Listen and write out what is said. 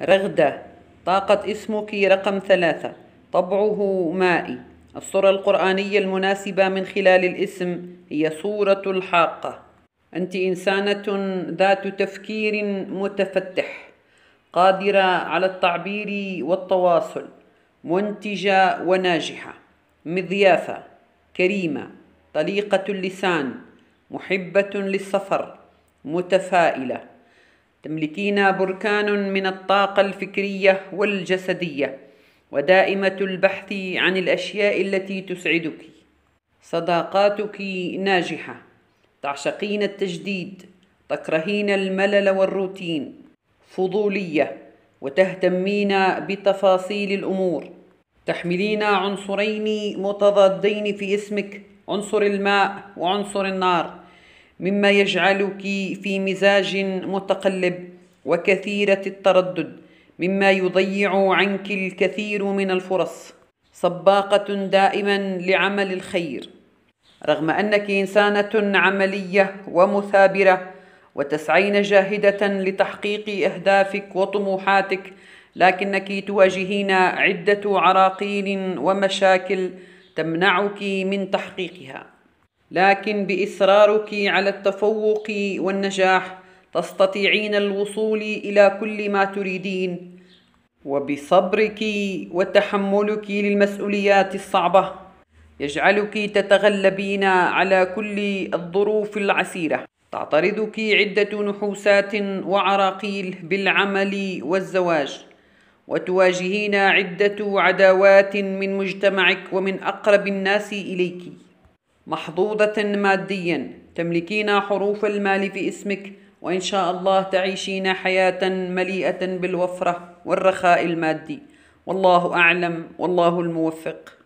رغدة طاقة اسمك رقم ثلاثة طبعه مائي الصورة القرآنية المناسبة من خلال الاسم هي صورة الحاقة أنت إنسانة ذات تفكير متفتح قادرة على التعبير والتواصل منتجة وناجحة مضيافة كريمة طليقة اللسان محبة للسفر متفائلة تملكين بركان من الطاقة الفكرية والجسدية ودائمة البحث عن الأشياء التي تسعدك صداقاتك ناجحة تعشقين التجديد تكرهين الملل والروتين فضولية وتهتمين بتفاصيل الأمور تحملين عنصرين متضادين في اسمك عنصر الماء وعنصر النار مما يجعلك في مزاج متقلب وكثيرة التردد مما يضيع عنك الكثير من الفرص سباقة دائما لعمل الخير رغم أنك إنسانة عملية ومثابرة وتسعين جاهدة لتحقيق أهدافك وطموحاتك لكنك تواجهين عدة عراقيل ومشاكل تمنعك من تحقيقها لكن باصرارك على التفوق والنجاح تستطيعين الوصول الى كل ما تريدين وبصبرك وتحملك للمسؤوليات الصعبه يجعلك تتغلبين على كل الظروف العسيره تعترضك عده نحوسات وعراقيل بالعمل والزواج وتواجهين عده عداوات من مجتمعك ومن اقرب الناس اليك محظوظة ماديا تملكين حروف المال في اسمك وإن شاء الله تعيشين حياة مليئة بالوفرة والرخاء المادي والله أعلم والله الموفق